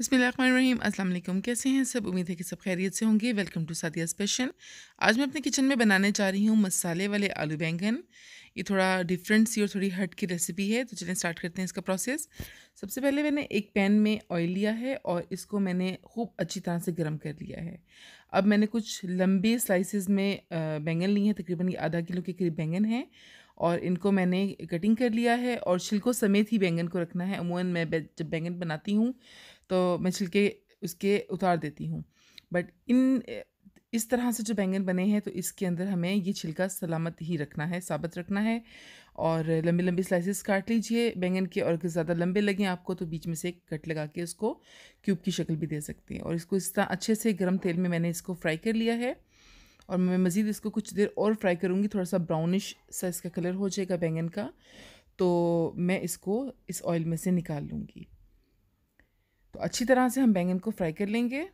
बसमीम अल्लाम कैसे हैं सब उम्मीद है कि सब खैरियत से होंगे वेलकम टू सादिया स्पेशल आज मैं अपने किचन में बनाने जा रही हूँ मसाले वाले आलू बैंगन ये थोड़ा डिफरेंट सी और थोड़ी हट की रेसिपी है तो चलें स्टार्ट करते हैं इसका प्रोसेस सबसे पहले मैंने एक पैन में ऑयल लिया है और इसको मैंने खूब अच्छी तरह से गर्म कर लिया है अब मैंने कुछ लंबे स्लाइसिस में बैंगन लिए हैं तकरीबन ये आधा किलो के करीब बैंगन हैं और इनको मैंने कटिंग कर लिया है और छिलकों समेत ही बैंगन को रखना है अमूमन मैं जब बैंगन बनाती हूँ तो मैं छिलके उसके उतार देती हूँ बट इन इस तरह से जो बैंगन बने हैं तो इसके अंदर हमें ये छिलका सलामत ही रखना है साबित रखना है और लंबे लंबे स्लाइसेस काट लीजिए बैंगन के और अगर ज़्यादा लंबे लगें आपको तो बीच में से कट लगा के उसको क्यूब की शक्ल भी दे सकते हैं और इसको इस तरह अच्छे से गर्म तेल में मैंने इसको फ्राई कर लिया है और मैं मज़ीद इसको कुछ देर और फ्राई करूँगी थोड़ा सा ब्राउनिश सा इसका कलर हो जाएगा बैंगन का तो मैं इसको इस ऑयल में से निकाल लूँगी तो अच्छी तरह से हम बैंगन को फ्राई कर लेंगे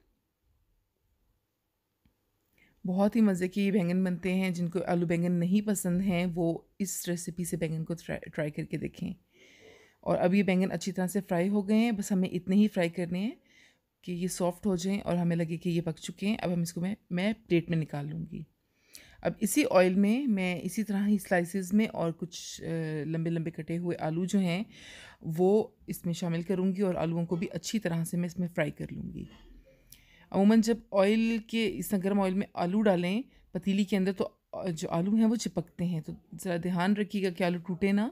बहुत ही मज़े के ये बैंगन बनते हैं जिनको आलू बैंगन नहीं पसंद हैं वो इस रेसिपी से बैंगन को ट्राई ट्राई करके देखें और अब ये बैंगन अच्छी तरह से फ्राई हो गए हैं बस हमें इतने ही फ्राई करने हैं कि ये सॉफ्ट हो जाएं और हमें लगे कि ये पक चुके हैं अब हम इसको मैं मैं प्लेट में निकाल लूँगी अब इसी ऑयल में मैं इसी तरह ही स्लाइसेस में और कुछ लंबे लंबे कटे हुए आलू जो हैं वो इसमें शामिल करूँगी और आलूओं को भी अच्छी तरह से मैं इसमें फ्राई कर लूँगी अमूमन जब ऑयल के इस गर्म ऑयल में आलू डालें पतीली के अंदर तो जो आलू हैं वो चिपकते हैं तो ज़रा ध्यान रखिएगा कि आलू टूटे ना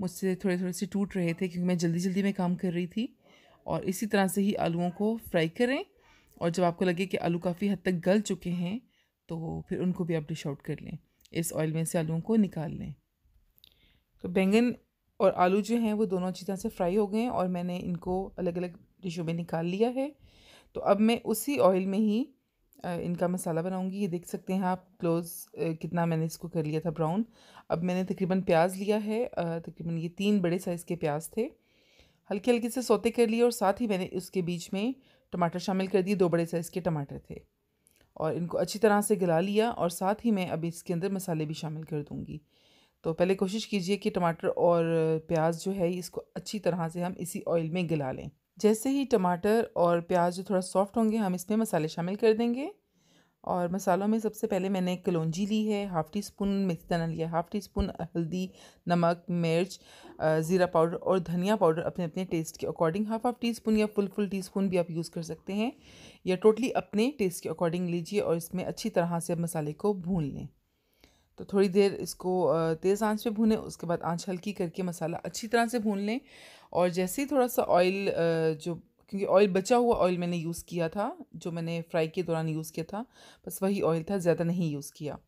मुझसे थोड़े थोड़े से टूट रहे थे क्योंकि मैं जल्दी जल्दी में काम कर रही थी और इसी तरह से ही आलूओं को फ्राई करें और जब आपको लगे कि आलू काफ़ी हद तक गल चुके हैं तो फिर उनको भी आप डिश आउट कर लें इस ऑयल में से आलूओं को निकाल लें तो बैंगन और आलू जो हैं वो दोनों अच्छी तरह से फ्राई हो गए हैं और मैंने इनको अलग अलग डिशों में निकाल लिया है तो अब मैं उसी ऑयल में ही इनका मसाला बनाऊंगी ये देख सकते हैं आप क्लोज़ कितना मैंने इसको कर लिया था ब्राउन अब मैंने तकरीबन प्याज लिया है तकरीबन ये तीन बड़े साइज़ के प्याज थे हल्के हल्के से सोते कर लिए और साथ ही मैंने उसके बीच में टमाटर शामिल कर दिए दो बड़े साइज़ के टमाटर थे और इनको अच्छी तरह से गला लिया और साथ ही मैं अभी इसके अंदर मसाले भी शामिल कर दूँगी तो पहले कोशिश कीजिए कि टमाटर और प्याज जो है इसको अच्छी तरह से हम इसी ऑयल में गला लें जैसे ही टमाटर और प्याज जो थोड़ा सॉफ्ट होंगे हम इसमें मसाले शामिल कर देंगे और मसालों में सबसे पहले मैंने कलौजी ली है हाफ़ टी स्पून मेथी दाना लिया हाफ़ टी स्पून हल्दी नमक मिर्च ज़ीरा पाउडर और धनिया पाउडर अपने अपने टेस्ट के according half half teaspoon या फुल फुल टी स्पून भी आप यूज़ कर सकते हैं या टोटली अपने टेस्ट के अकॉर्डिंग लीजिए और इसमें अच्छी तरह से मसाले को भून लें तो थोड़ी देर इसको तेज़ आंच पे भूनें उसके बाद आंच हल्की करके मसाला अच्छी तरह से भून लें और जैसे ही थोड़ा सा ऑयल जो क्योंकि ऑयल बचा हुआ ऑयल मैंने यूज़ किया था जो मैंने फ्राई के दौरान यूज़ किया था बस वही ऑयल था ज़्यादा नहीं यूज़ किया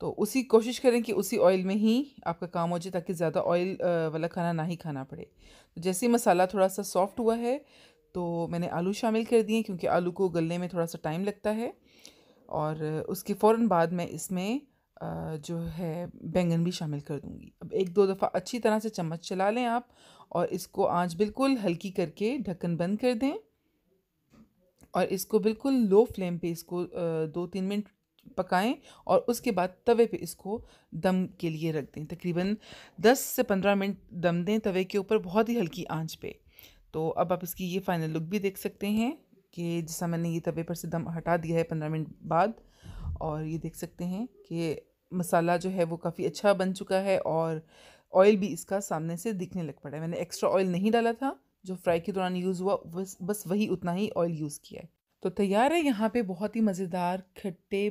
तो उसी कोशिश करें कि उसी ऑयल में ही आपका काम हो जाए ताकि ज़्यादा ऑयल वाला खाना ना ही खाना पड़े तो जैसे ही मसाला थोड़ा सा सॉफ्ट हुआ है तो मैंने आलू शामिल कर दिए क्योंकि आलू को गलने में थोड़ा सा टाइम लगता है और उसके फ़ौर बाद मैं इसमें जो है बैंगन भी शामिल कर दूँगी अब एक दो दफ़ा अच्छी तरह से चम्मच चला लें आप और इसको आंच बिल्कुल हल्की करके ढक्कन बंद कर दें और इसको बिल्कुल लो फ्लेम पे इसको दो तीन मिनट पकाएं और उसके बाद तवे पे इसको दम के लिए रख दें तकरीबन 10 से 15 मिनट दम दें तवे के ऊपर बहुत ही हल्की आंच पे तो अब आप इसकी ये फाइनल लुक भी देख सकते हैं कि जैसा मैंने ये तवे पर से दम हटा दिया है पंद्रह मिनट बाद और ये देख सकते हैं कि मसाला जो है वो काफ़ी अच्छा बन चुका है और ऑयल भी इसका सामने से दिखने लग पड़ा है मैंने एक्स्ट्रा ऑयल नहीं डाला था जो फ्राई के दौरान यूज़ हुआ बस बस वही उतना ही ऑयल यूज़ किया है तो तैयार है यहाँ पे बहुत ही मज़ेदार खट्टे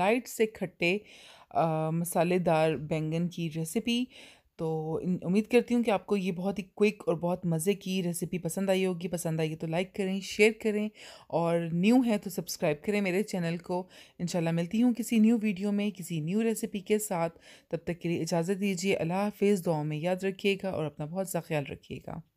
लाइट से खट्टे मसालेदार बैंगन की रेसिपी तो उम्मीद करती हूँ कि आपको ये बहुत ही क्विक और बहुत मज़े की रेसिपी पसंद आई होगी पसंद आई तो लाइक करें शेयर करें और न्यू है तो सब्सक्राइब करें मेरे चैनल को इंशाल्लाह मिलती हूँ किसी न्यू वीडियो में किसी न्यू रेसिपी के साथ तब तक के लिए इजाज़त दीजिए अल्लाह हाफिज़ दुआ में याद रखिएगा और अपना बहुत सा ख्याल रखिएगा